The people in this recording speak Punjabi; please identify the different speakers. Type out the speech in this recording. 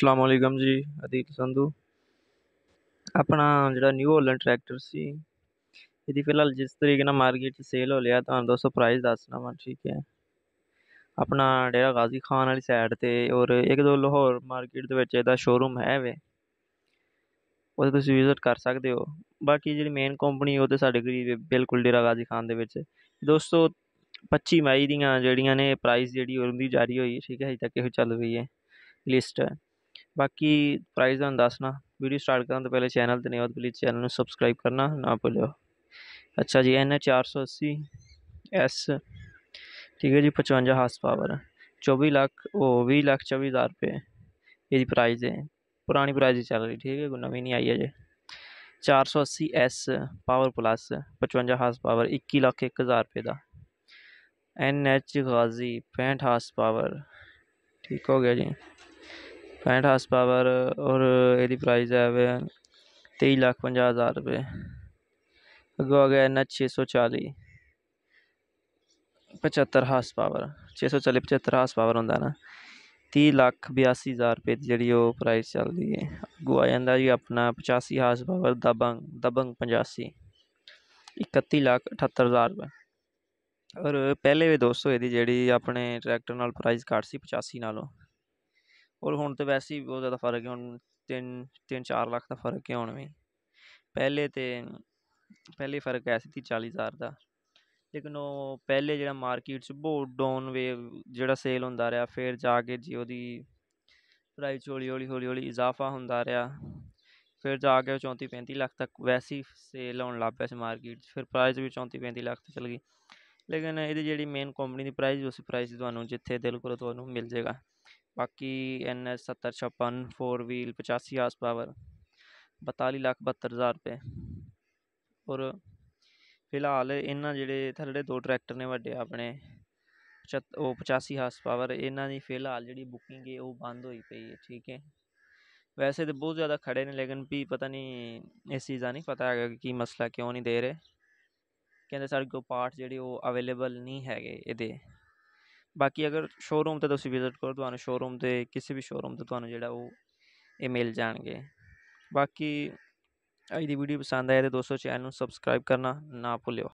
Speaker 1: ਅਸਲਾਮ ਅਲੈਕਮ ਜੀ ਅਦੀਤ ਸੰਧੂ ਆਪਣਾ ਜਿਹੜਾ ਨਿਊ ਹੋਲੈਂਡ ਟਰੈਕਟਰ ਸੀ ਇਹਦੀ ਫਿਲਹਾਲ ਜਿਸ ਤਰੀਕੇ ਨਾਲ ਮਾਰਕੀਟ 'ਚ ਸੇਲ ਹੋ ਲਿਆ ਤੁਹਾਨੂੰ ਦੋਸਤੋ ਪ੍ਰਾਈਸ ਦੱਸਣਾ ਵਾ ਠੀਕ ਹੈ ਆਪਣਾ ਡੇਰਾ ਗਾਜ਼ੀ ਖਾਨ ਵਾਲੀ ਸਾਈਡ ਤੇ ਔਰ ਇੱਕ ਦੋ ਲਾਹੌਰ ਮਾਰਕੀਟ ਦੇ ਵਿੱਚ ਇਹਦਾ ਸ਼ੋਰੂਮ ਹੈ ਵੇ ਉਹਦੇ ਤੁਸੀਂ ਵਿਜ਼ਿਟ ਕਰ ਸਕਦੇ ਹੋ ਬਾਕੀ ਜਿਹੜੀ ਮੇਨ ਕੰਪਨੀ ਉਹ ਤੇ ਸਾਡੇ ਕਰੀਬ ਬਿਲਕੁਲ ਡੇਰਾ ਗਾਜ਼ੀ ਖਾਨ ਦੇ ਵਿੱਚ ਦੋਸਤੋ 25 ਮਈ ਦੀਆਂ ਜਿਹੜੀਆਂ ਨੇ ਪ੍ਰਾਈਸ ਜਿਹੜੀ ਉਹਦੀ ਜਾਰੀ ਹੋਈ ਠੀਕ ਹੈ ਅਜੇ ਤੱਕ ਇਹ ਚੱਲ ਰਹੀ ਹੈ ਲਿਸਟ बाकी प्राइस ਤੁਹਾਨੂੰ दसना वीडियो स्टार्ट ਕਰਨ तो पहले चैनल ਤੇ ਨਹੀਂ ਹੋ प्लीज चैनल सबसक्राइब करना ना भूलो अच्छा जी एन है चार सौ अस्सी एस ठीक है जी पचवंजा हार्स पावर चौबीस लाख ओ भी लाख चौबीस हज़ार रुपये यदि प्राइज़ है पुरानी प्राइज़ चल रही ठीक है कोई नवी नहीं आई है जी चार सौ अस्सी एस पावर प्लस पचवंजा हार्स पावर इक्की लाख एक हज़ार रुपये का एन एच गाजी पैंठ हार्स पावर ठीक हो गया जी ਪੈਂਹठ ਹਾਸ ਪਾਵਰ ਔਰ ਇਹਦੀ ਪ੍ਰਾਈਸ ਹੈ 23 ਲੱਖ 50 ਹਜ਼ਾਰ ਰੁਪਏ ਅਗੋ ਆ ਗਿਆ ਨਾ 640 75 ਹਾਸ ਪਾਵਰ 640 75 ਹਾਸ ਪਾਵਰ ਹੁੰਦਾ ਨਾ 30 ਲੱਖ 82 ਹਜ਼ਾਰ ਰੁਪਏ ਦੀ ਜਿਹੜੀ ਉਹ ਪ੍ਰਾਈਸ ਚੱਲਦੀ ਹੈ ਅਗੋ ਆ ਜਾਂਦਾ ਜੀ ਆਪਣਾ 85 ਹਾਸ ਪਾਵਰ ਦਬੰਗ ਦਬੰਗ 85 31 ਲੱਖ 78 ਹਜ਼ਾਰ ਰੁਪਏ ਔਰ ਪਹਿਲੇ ਵੀ ਦੋਸਤੋ ਇਹਦੀ ਜਿਹੜੀ ਆਪਣੇ ਟਰੈਕਟਰ ਨਾਲ ਪ੍ਰਾਈਸ ਘੱਟ ਸੀ 85 ਨਾਲੋਂ ਔਰ ਹੁਣ ਤੇ ਵੈਸੇ ਹੀ ਬਹੁਤ ਜ਼ਿਆਦਾ ਫ਼ਰਕ ਹੈ ਹੁਣ 3 3-4 ਲੱਖ ਦਾ ਫ਼ਰਕ ਹੈ ਹੁਣ ਵੀ ਪਹਿਲੇ ਤੇ ਪਹਿਲੇ ਫ਼ਰਕ ਐਸੀ ਸੀ ਤੀਹ ਹਜ਼ਾਰ ਦਾ ਲੇਕਿਨ ਉਹ ਪਹਿਲੇ ਜਿਹੜਾ ਮਾਰਕੀਟ 'ਚ ਬਹੁਤ ਡਾਊਨ ਵੇਵ ਜਿਹੜਾ ਸੇਲ ਹੁੰਦਾ ਰਿਹਾ ਫਿਰ ਜਾ ਕੇ ਜੀ ਉਹਦੀ ਪ੍ਰਾਈਸ ਹੌਲੀ ਹੌਲੀ ਹੌਲੀ ਹੌਲੀ ਇਜ਼ਾਫਾ ਹੁੰਦਾ ਰਿਹਾ ਫਿਰ ਜਾ ਕੇ 34 35 ਲੱਖ ਤੱਕ ਵੈਸੀ ਸੇਲ ਹੋਣ ਲੱਗ ਪਿਆ ਸੀ ਮਾਰਕੀਟ 'ਚ ਫਿਰ ਪ੍ਰਾਈਸ ਵੀ 34 35 ਲੱਖ ਤੇ ਚਲ ਗਈ ਲੇਕਿਨ ਇਹਦੀ ਜਿਹੜੀ ਮੇਨ ਕੰਪਨੀ ਦੀ ਪ੍ਰਾਈਸ ਉਸ ਪ੍ਰਾਈਸ ਤੁਹਾਨੂੰ ਜਿੱਥੇ ਦਿਲ ਕਰੋ ਤੁਹਾਨੂੰ ਮਿਲ ਜਾਏਗਾ ਬਾਕੀ ਐਨ ਐਸ ਸੱਤਰ four wheel 85 horse power 42 lakh 72 ਹਜ਼ਾਰ ਰੁਪਏ ਔਰ ਫਿਲਹਾਲ ਇਹਨਾਂ ਜਿਹੜੇ ਥੱਲੜੇ ਦੋ ਟਰੈਕਟਰ ਨੇ ਵੱਡੇ ਆਪਣੇ ਉਹ 85 ਹਾਰਸ ਪਾਵਰ ਇਹਨਾਂ ਦੀ ਫਿਲਹਾਲ ਜਿਹੜੀ ਬੁਕਿੰਗ ਹੈ ਉਹ ਬੰਦ ਹੋਈ ਪਈ ਹੈ ਠੀਕ ਹੈ ਵੈਸੇ ਤੇ ਬਹੁਤ ਜ਼ਿਆਦਾ ਖੜੇ ਨੇ ਲੇਕਿਨ ਵੀ ਪਤਾ ਨਹੀਂ ਇਸ ਚੀਜ਼ ਦਾ ਨਹੀਂ ਪਤਾ ਹੈਗਾ ਕਿ ਕੀ ਮਸਲਾ ਕਿਉਂ ਨਹੀਂ ਦੇ ਰਹੇ ਕਹਿੰਦੇ ਸਾਡੇ ਕੋਲ ਪਾਰਟ ਜਿਹੜੇ ਉਹ ਅਵੇਲੇਬਲ ਨਹੀਂ ਹੈਗੇ ਇਹਦੇ ਬਾਕੀ ਅਗਰ ਸ਼ੋਰੂਮ ਤੇ ਤੁਸੀਂ ਵਿਜ਼ਿਟ ਕਰੋ ਤੁਹਾਨੂੰ ਸ਼ੋਰੂਮ ਤੇ ਕਿਸੇ ਵੀ ਸ਼ੋਰੂਮ ਤੇ ਤੁਹਾਨੂੰ ਜਿਹੜਾ ਉਹ ਇਹ ਮਿਲ ਜਾਣਗੇ ਬਾਕੀ ਅੱਜ ਦੀ ਵੀਡੀਓ ਪਸੰਦ ਆਏ ਤੇ ਦੋਸਤੋ ਚੈਨਲ ਨੂੰ ਸਬਸਕ੍ਰਾਈਬ ਕਰਨਾ ਨਾ ਭੁੱਲਿਓ